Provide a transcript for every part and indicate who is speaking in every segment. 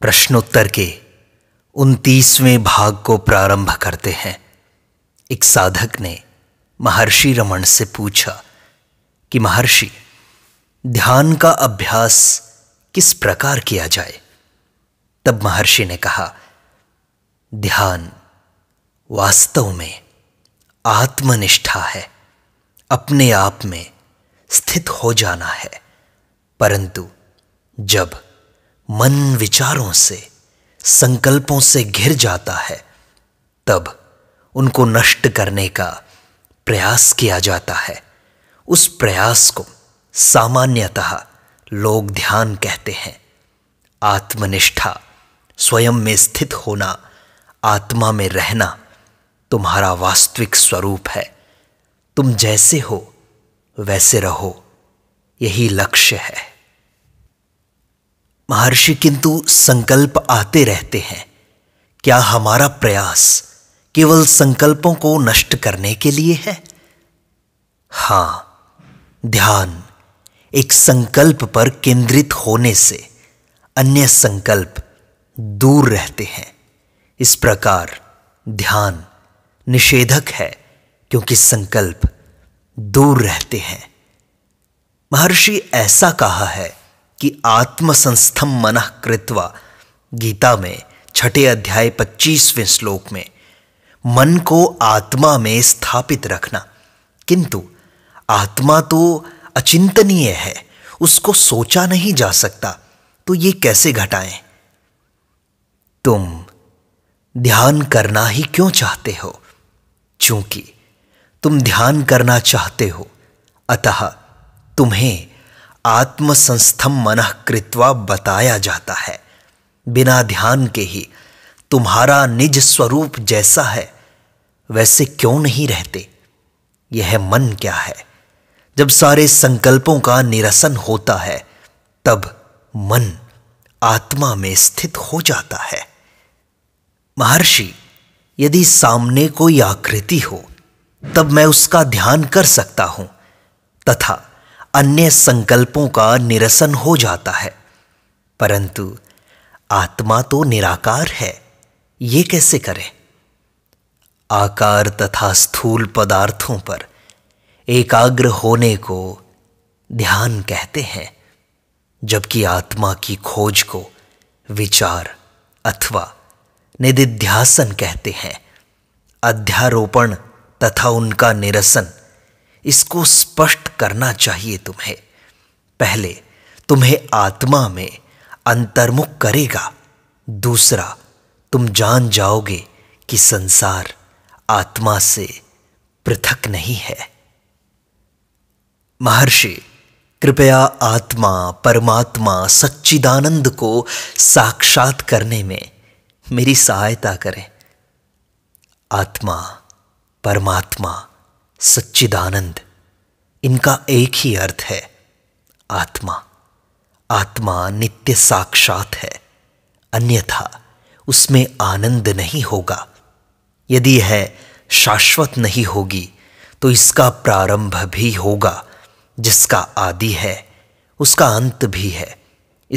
Speaker 1: प्रश्नोत्तर के उनतीसवें भाग को प्रारंभ करते हैं एक साधक ने महर्षि रमण से पूछा कि महर्षि ध्यान का अभ्यास किस प्रकार किया जाए तब महर्षि ने कहा ध्यान वास्तव में आत्मनिष्ठा है अपने आप में स्थित हो जाना है परंतु जब मन विचारों से संकल्पों से घिर जाता है तब उनको नष्ट करने का प्रयास किया जाता है उस प्रयास को सामान्यतः लोग ध्यान कहते हैं आत्मनिष्ठा स्वयं में स्थित होना आत्मा में रहना तुम्हारा वास्तविक स्वरूप है तुम जैसे हो वैसे रहो यही लक्ष्य है महर्षि किंतु संकल्प आते रहते हैं क्या हमारा प्रयास केवल संकल्पों को नष्ट करने के लिए है हां ध्यान एक संकल्प पर केंद्रित होने से अन्य संकल्प दूर रहते हैं इस प्रकार ध्यान निषेधक है क्योंकि संकल्प दूर रहते हैं महर्षि ऐसा कहा है कि आत्मसंस्थम मन कृत्वा गीता में छठे अध्याय पच्चीसवें श्लोक में मन को आत्मा में स्थापित रखना किंतु आत्मा तो अचिंतनीय है उसको सोचा नहीं जा सकता तो ये कैसे घटाएं तुम ध्यान करना ही क्यों चाहते हो चूंकि तुम ध्यान करना चाहते हो अतः तुम्हें आत्मसंस्थम मन कृत्वा बताया जाता है बिना ध्यान के ही तुम्हारा निज स्वरूप जैसा है वैसे क्यों नहीं रहते यह मन क्या है जब सारे संकल्पों का निरसन होता है तब मन आत्मा में स्थित हो जाता है महर्षि यदि सामने कोई आकृति हो तब मैं उसका ध्यान कर सकता हूं तथा अन्य संकल्पों का निरसन हो जाता है परंतु आत्मा तो निराकार है ये कैसे करें आकार तथा स्थूल पदार्थों पर एकाग्र होने को ध्यान कहते हैं जबकि आत्मा की खोज को विचार अथवा निधिध्यासन कहते हैं अध्यारोपण तथा उनका निरसन इसको स्पष्ट करना चाहिए तुम्हें पहले तुम्हें आत्मा में अंतर्मुख करेगा दूसरा तुम जान जाओगे कि संसार आत्मा से पृथक नहीं है महर्षि कृपया आत्मा परमात्मा सच्चिदानंद को साक्षात करने में मेरी सहायता करें आत्मा परमात्मा सच्चिदानंद इनका एक ही अर्थ है आत्मा आत्मा नित्य साक्षात है अन्यथा उसमें आनंद नहीं होगा यदि यह शाश्वत नहीं होगी तो इसका प्रारंभ भी होगा जिसका आदि है उसका अंत भी है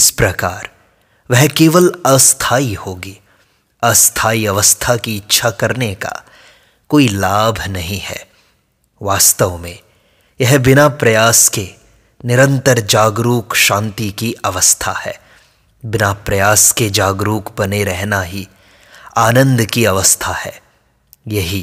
Speaker 1: इस प्रकार वह केवल अस्थाई होगी अस्थाई अवस्था की इच्छा करने का कोई लाभ नहीं है वास्तव में यह बिना प्रयास के निरंतर जागरूक शांति की अवस्था है बिना प्रयास के जागरूक बने रहना ही आनंद की अवस्था है यही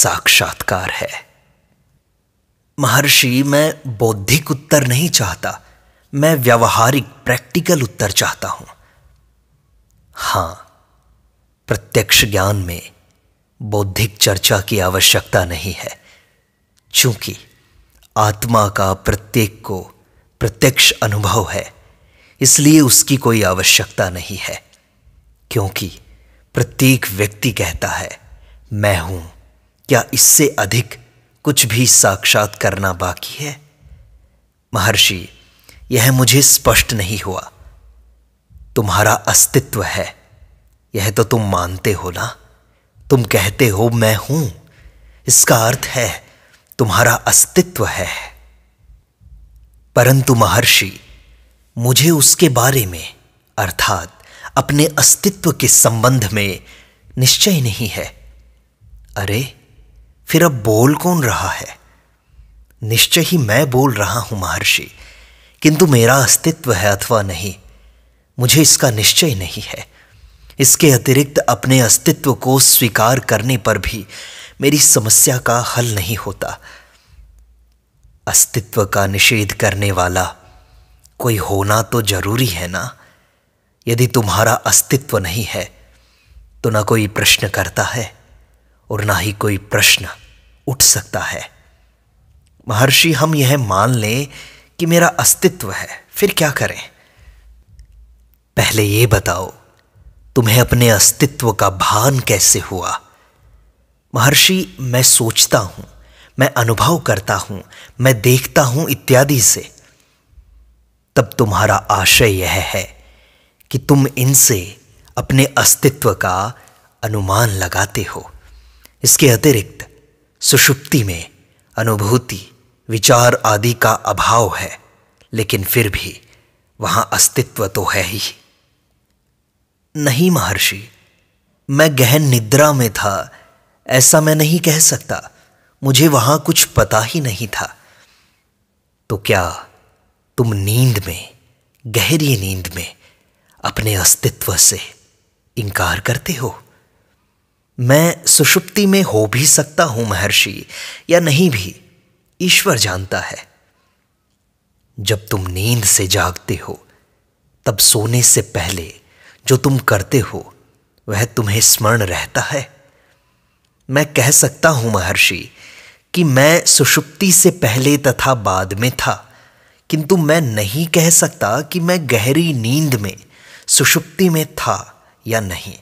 Speaker 1: साक्षात्कार है महर्षि मैं बौद्धिक उत्तर नहीं चाहता मैं व्यवहारिक प्रैक्टिकल उत्तर चाहता हूं हां प्रत्यक्ष ज्ञान में बौद्धिक चर्चा की आवश्यकता नहीं है चूंकि आत्मा का प्रत्येक को प्रत्यक्ष अनुभव है इसलिए उसकी कोई आवश्यकता नहीं है क्योंकि प्रत्येक व्यक्ति कहता है मैं हूं क्या इससे अधिक कुछ भी साक्षात करना बाकी है महर्षि यह मुझे स्पष्ट नहीं हुआ तुम्हारा अस्तित्व है यह तो तुम मानते हो ना तुम कहते हो मैं हूं इसका अर्थ है तुम्हारा अस्तित्व है परंतु महर्षि मुझे उसके बारे में अर्थात अपने अस्तित्व के संबंध में निश्चय नहीं है अरे फिर अब बोल कौन रहा है निश्चय ही मैं बोल रहा हूं महर्षि किंतु मेरा अस्तित्व है अथवा नहीं मुझे इसका निश्चय नहीं है इसके अतिरिक्त अपने अस्तित्व को स्वीकार करने पर भी मेरी समस्या का हल नहीं होता अस्तित्व का निषेध करने वाला कोई होना तो जरूरी है ना यदि तुम्हारा अस्तित्व नहीं है तो ना कोई प्रश्न करता है और ना ही कोई प्रश्न उठ सकता है महर्षि हम यह मान लें कि मेरा अस्तित्व है फिर क्या करें पहले ये बताओ तुम्हें अपने अस्तित्व का भान कैसे हुआ महर्षि मैं सोचता हूं मैं अनुभव करता हूं मैं देखता हूं इत्यादि से तब तुम्हारा आशय यह है कि तुम इनसे अपने अस्तित्व का अनुमान लगाते हो इसके अतिरिक्त सुषुप्ति में अनुभूति विचार आदि का अभाव है लेकिन फिर भी वहां अस्तित्व तो है ही नहीं महर्षि मैं गहन निद्रा में था ऐसा मैं नहीं कह सकता मुझे वहां कुछ पता ही नहीं था तो क्या तुम नींद में गहरी नींद में अपने अस्तित्व से इंकार करते हो मैं सुषुप्ति में हो भी सकता हूं महर्षि या नहीं भी ईश्वर जानता है जब तुम नींद से जागते हो तब सोने से पहले जो तुम करते हो वह तुम्हें स्मरण रहता है मैं कह सकता हूं महर्षि कि मैं सुषुप्ति से पहले तथा बाद में था किंतु मैं नहीं कह सकता कि मैं गहरी नींद में सुषुप्ति में था या नहीं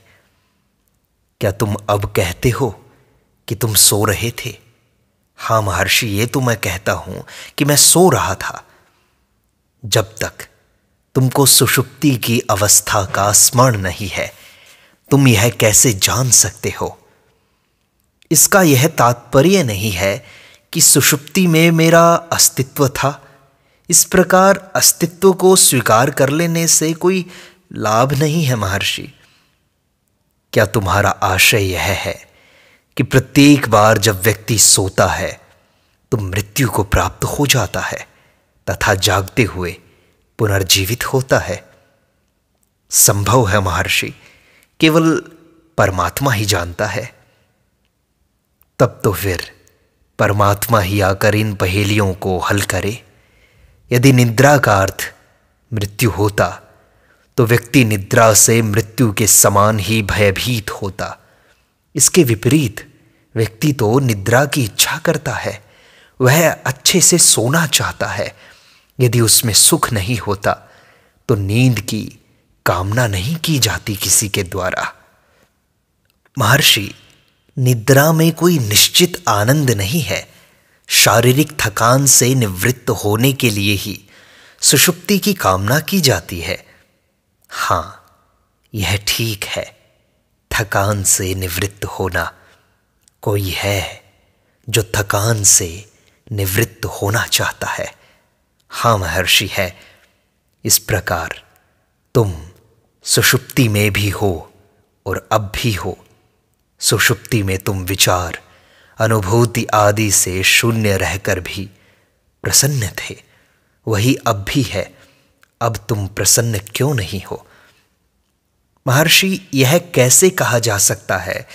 Speaker 1: क्या तुम अब कहते हो कि तुम सो रहे थे हां महर्षि ये तो मैं कहता हूं कि मैं सो रहा था जब तक तुमको सुषुप्ति की अवस्था का स्मरण नहीं है तुम यह कैसे जान सकते हो इसका यह तात्पर्य नहीं है कि सुषुप्ति में मेरा अस्तित्व था इस प्रकार अस्तित्व को स्वीकार कर लेने से कोई लाभ नहीं है महर्षि क्या तुम्हारा आशय यह है कि प्रत्येक बार जब व्यक्ति सोता है तो मृत्यु को प्राप्त हो जाता है तथा जागते हुए पुनर्जीवित होता है संभव है महर्षि केवल परमात्मा ही जानता है तब तो फिर परमात्मा ही आकर इन पहेलियों को हल करे यदि निद्रा का अर्थ मृत्यु होता तो व्यक्ति निद्रा से मृत्यु के समान ही भयभीत होता इसके विपरीत व्यक्ति तो निद्रा की इच्छा करता है वह अच्छे से सोना चाहता है यदि उसमें सुख नहीं होता तो नींद की कामना नहीं की जाती किसी के द्वारा महर्षि निद्रा में कोई निश्चित आनंद नहीं है शारीरिक थकान से निवृत्त होने के लिए ही सुषुप्ति की कामना की जाती है हां यह ठीक है थकान से निवृत्त होना कोई है जो थकान से निवृत्त होना चाहता है हा महर्षि है इस प्रकार तुम सुषुप्ति में भी हो और अब भी हो सुषुप्ति में तुम विचार अनुभूति आदि से शून्य रहकर भी प्रसन्न थे वही अब भी है अब तुम प्रसन्न क्यों नहीं हो महर्षि यह कैसे कहा जा सकता है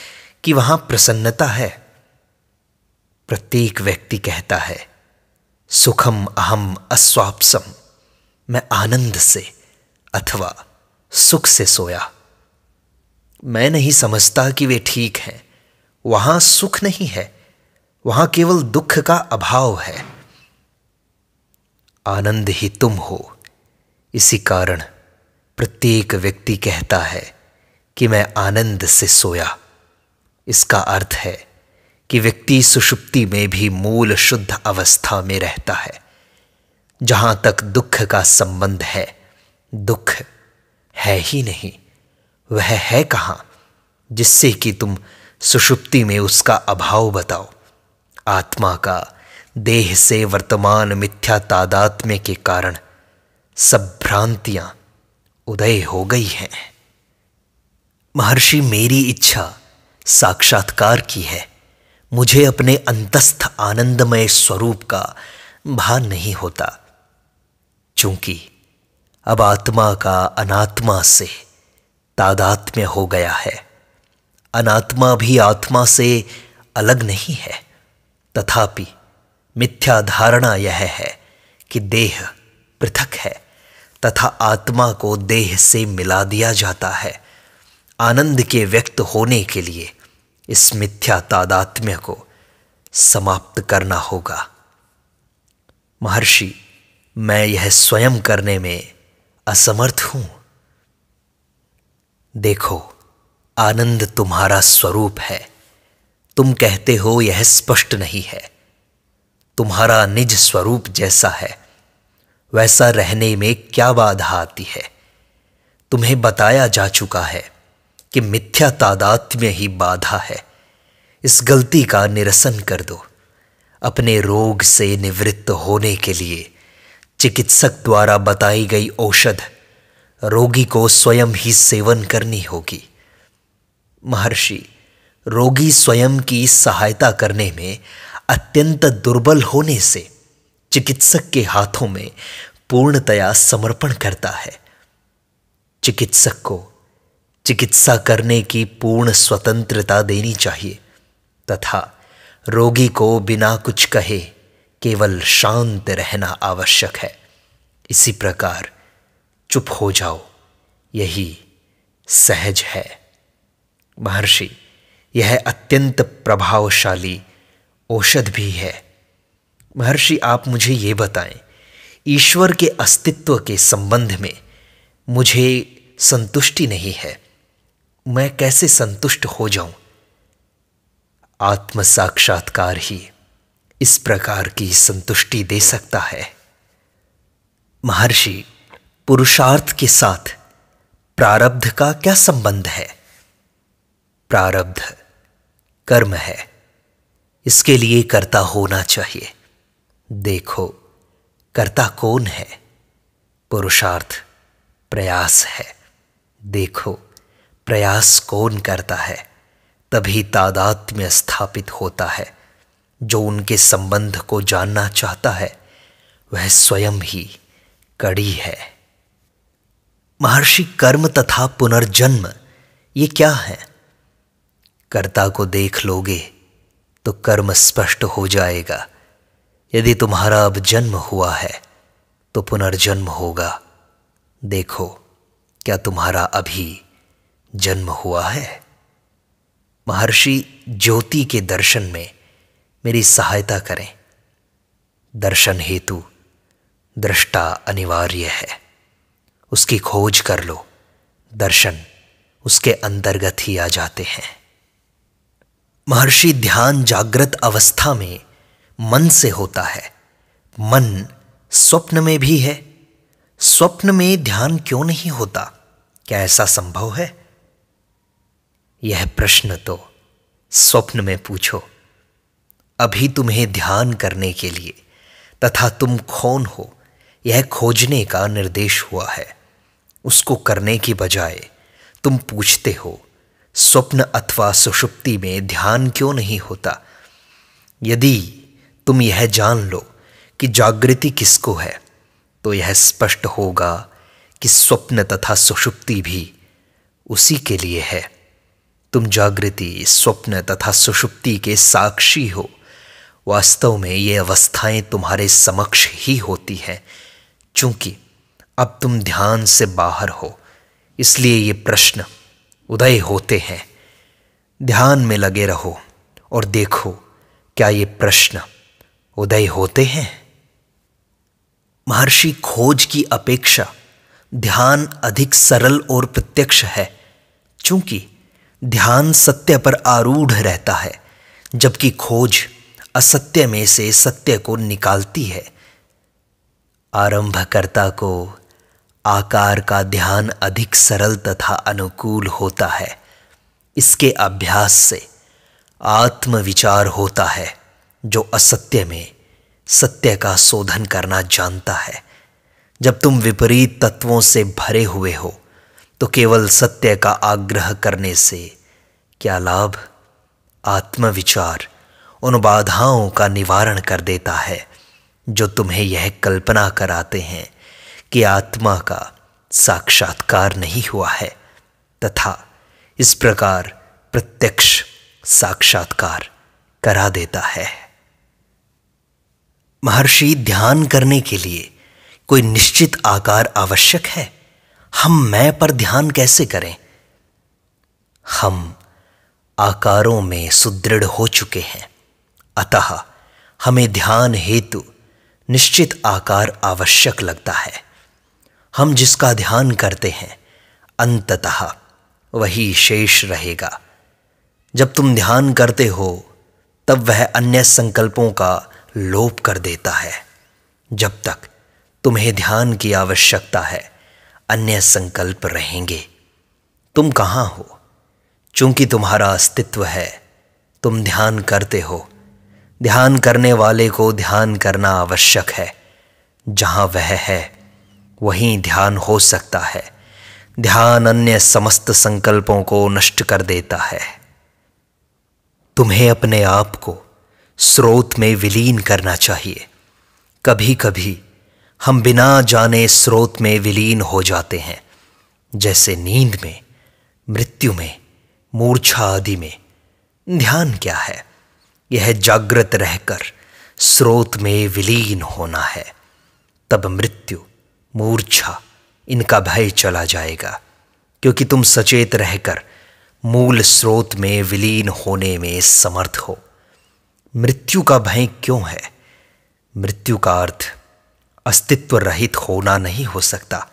Speaker 1: कि वहां प्रसन्नता है प्रत्येक व्यक्ति कहता है सुखम अहम अस्वापसम मैं आनंद से अथवा सुख से सोया मैं नहीं समझता कि वे ठीक हैं वहां सुख नहीं है वहां केवल दुख का अभाव है आनंद ही तुम हो इसी कारण प्रत्येक व्यक्ति कहता है कि मैं आनंद से सोया इसका अर्थ है कि व्यक्ति सुषुप्ति में भी मूल शुद्ध अवस्था में रहता है जहां तक दुख का संबंध है दुख है ही नहीं वह है कहाँ जिससे कि तुम सुषुप्ति में उसका अभाव बताओ आत्मा का देह से वर्तमान मिथ्या तादात्म्य के कारण सब भ्रांतियां उदय हो गई हैं महर्षि मेरी इच्छा साक्षात्कार की है मुझे अपने अंतस्थ आनंदमय स्वरूप का भान नहीं होता चूंकि अब आत्मा का अनात्मा से तादात में हो गया है अनात्मा भी आत्मा से अलग नहीं है तथापि मिथ्या धारणा यह है कि देह पृथक है तथा आत्मा को देह से मिला दिया जाता है आनंद के व्यक्त होने के लिए इस मिथ्या तादात्म्य को समाप्त करना होगा महर्षि मैं यह स्वयं करने में असमर्थ हूं देखो आनंद तुम्हारा स्वरूप है तुम कहते हो यह स्पष्ट नहीं है तुम्हारा निज स्वरूप जैसा है वैसा रहने में क्या बाधा आती है तुम्हें बताया जा चुका है कि मिथ्या तादात्म्य ही बाधा है इस गलती का निरसन कर दो अपने रोग से निवृत्त होने के लिए चिकित्सक द्वारा बताई गई औषध रोगी को स्वयं ही सेवन करनी होगी महर्षि रोगी स्वयं की सहायता करने में अत्यंत दुर्बल होने से चिकित्सक के हाथों में पूर्णतया समर्पण करता है चिकित्सक को चिकित्सा करने की पूर्ण स्वतंत्रता देनी चाहिए तथा रोगी को बिना कुछ कहे केवल शांत रहना आवश्यक है इसी प्रकार चुप हो जाओ यही सहज है महर्षि यह अत्यंत प्रभावशाली औषध भी है महर्षि आप मुझे ये बताएं ईश्वर के अस्तित्व के संबंध में मुझे संतुष्टि नहीं है मैं कैसे संतुष्ट हो जाऊं आत्म साक्षात्कार ही इस प्रकार की संतुष्टि दे सकता है महर्षि पुरुषार्थ के साथ प्रारब्ध का क्या संबंध है प्रारब्ध कर्म है इसके लिए कर्ता होना चाहिए देखो कर्ता कौन है पुरुषार्थ प्रयास है देखो प्रयास कौन करता है तभी तादात में स्थापित होता है जो उनके संबंध को जानना चाहता है वह स्वयं ही कड़ी है महर्षि कर्म तथा पुनर्जन्म ये क्या है कर्ता को देख लोगे तो कर्म स्पष्ट हो जाएगा यदि तुम्हारा अब जन्म हुआ है तो पुनर्जन्म होगा देखो क्या तुम्हारा अभी जन्म हुआ है महर्षि ज्योति के दर्शन में मेरी सहायता करें दर्शन हेतु दृष्टा अनिवार्य है उसकी खोज कर लो दर्शन उसके अंतर्गत ही आ जाते हैं महर्षि ध्यान जागृत अवस्था में मन से होता है मन स्वप्न में भी है स्वप्न में ध्यान क्यों नहीं होता क्या ऐसा संभव है यह प्रश्न तो स्वप्न में पूछो अभी तुम्हें ध्यान करने के लिए तथा तुम कौन हो यह खोजने का निर्देश हुआ है उसको करने की बजाय तुम पूछते हो स्वप्न अथवा सुषुप्ति में ध्यान क्यों नहीं होता यदि तुम यह जान लो कि जागृति किसको है तो यह स्पष्ट होगा कि स्वप्न तथा सुषुप्ति भी उसी के लिए है तुम जागृति स्वप्न तथा सुषुप्ति के साक्षी हो वास्तव में ये अवस्थाएं तुम्हारे समक्ष ही होती हैं चूंकि अब तुम ध्यान से बाहर हो इसलिए ये प्रश्न उदय होते हैं ध्यान में लगे रहो और देखो क्या ये प्रश्न उदय होते हैं महर्षि खोज की अपेक्षा ध्यान अधिक सरल और प्रत्यक्ष है चूंकि ध्यान सत्य पर आरूढ़ रहता है जबकि खोज असत्य में से सत्य को निकालती है आरंभकर्ता को आकार का ध्यान अधिक सरल तथा अनुकूल होता है इसके अभ्यास से आत्मविचार होता है जो असत्य में सत्य का शोधन करना जानता है जब तुम विपरीत तत्वों से भरे हुए हो तो केवल सत्य का आग्रह करने से क्या लाभ आत्मविचार उन बाधाओं का निवारण कर देता है जो तुम्हें यह कल्पना कराते हैं कि आत्मा का साक्षात्कार नहीं हुआ है तथा इस प्रकार प्रत्यक्ष साक्षात्कार करा देता है महर्षि ध्यान करने के लिए कोई निश्चित आकार आवश्यक है हम मैं पर ध्यान कैसे करें हम आकारों में सुदृढ़ हो चुके हैं अतः हमें ध्यान हेतु निश्चित आकार आवश्यक लगता है हम जिसका ध्यान करते हैं अंततः वही शेष रहेगा जब तुम ध्यान करते हो तब वह अन्य संकल्पों का लोप कर देता है जब तक तुम्हें ध्यान की आवश्यकता है अन्य संकल्प रहेंगे तुम कहाँ हो चूंकि तुम्हारा अस्तित्व है तुम ध्यान करते हो ध्यान करने वाले को ध्यान करना आवश्यक है जहाँ वह है वहीं ध्यान हो सकता है ध्यान अन्य समस्त संकल्पों को नष्ट कर देता है तुम्हें अपने आप को स्रोत में विलीन करना चाहिए कभी कभी हम बिना जाने स्रोत में विलीन हो जाते हैं जैसे नींद में मृत्यु में मूर्छा आदि में ध्यान क्या है यह जागृत रहकर स्रोत में विलीन होना है तब मृत्यु मूर्छा इनका भय चला जाएगा क्योंकि तुम सचेत रहकर मूल स्रोत में विलीन होने में समर्थ हो मृत्यु का भय क्यों है मृत्यु का अर्थ अस्तित्व रहित होना नहीं हो सकता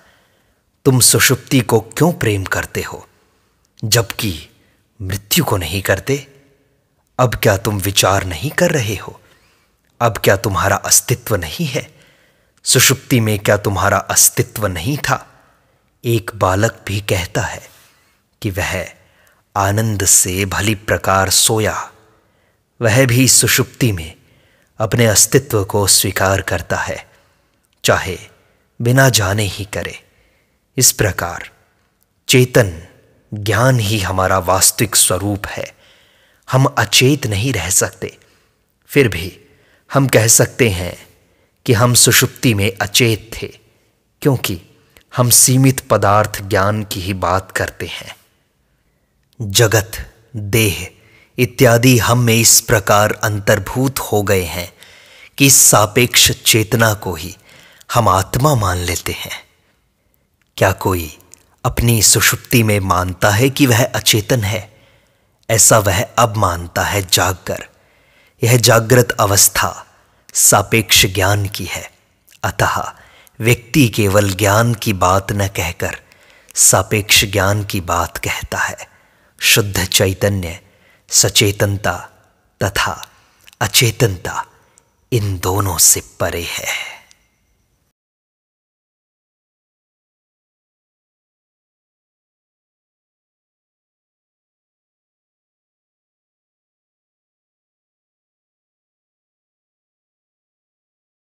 Speaker 1: तुम सुषुप्ति को क्यों प्रेम करते हो जबकि मृत्यु को नहीं करते अब क्या तुम विचार नहीं कर रहे हो अब क्या तुम्हारा अस्तित्व नहीं है सुषुप्ति में क्या तुम्हारा अस्तित्व नहीं था एक बालक भी कहता है कि वह आनंद से भली प्रकार सोया वह भी सुषुप्ति में अपने अस्तित्व को स्वीकार करता है चाहे बिना जाने ही करे इस प्रकार चेतन ज्ञान ही हमारा वास्तविक स्वरूप है हम अचेत नहीं रह सकते फिर भी हम कह सकते हैं कि हम सुषुप्ति में अचेत थे क्योंकि हम सीमित पदार्थ ज्ञान की ही बात करते हैं जगत देह इत्यादि हम में इस प्रकार अंतर्भूत हो गए हैं कि इस सापेक्ष चेतना को ही हम आत्मा मान लेते हैं क्या कोई अपनी सुषुप्ति में मानता है कि वह अचेतन है ऐसा वह अब मानता है जागकर यह जागृत अवस्था सापेक्ष ज्ञान की है अतः व्यक्ति केवल ज्ञान की बात न कहकर सापेक्ष ज्ञान की बात कहता है शुद्ध चैतन्य सचेतनता तथा अचेतनता इन दोनों से परे है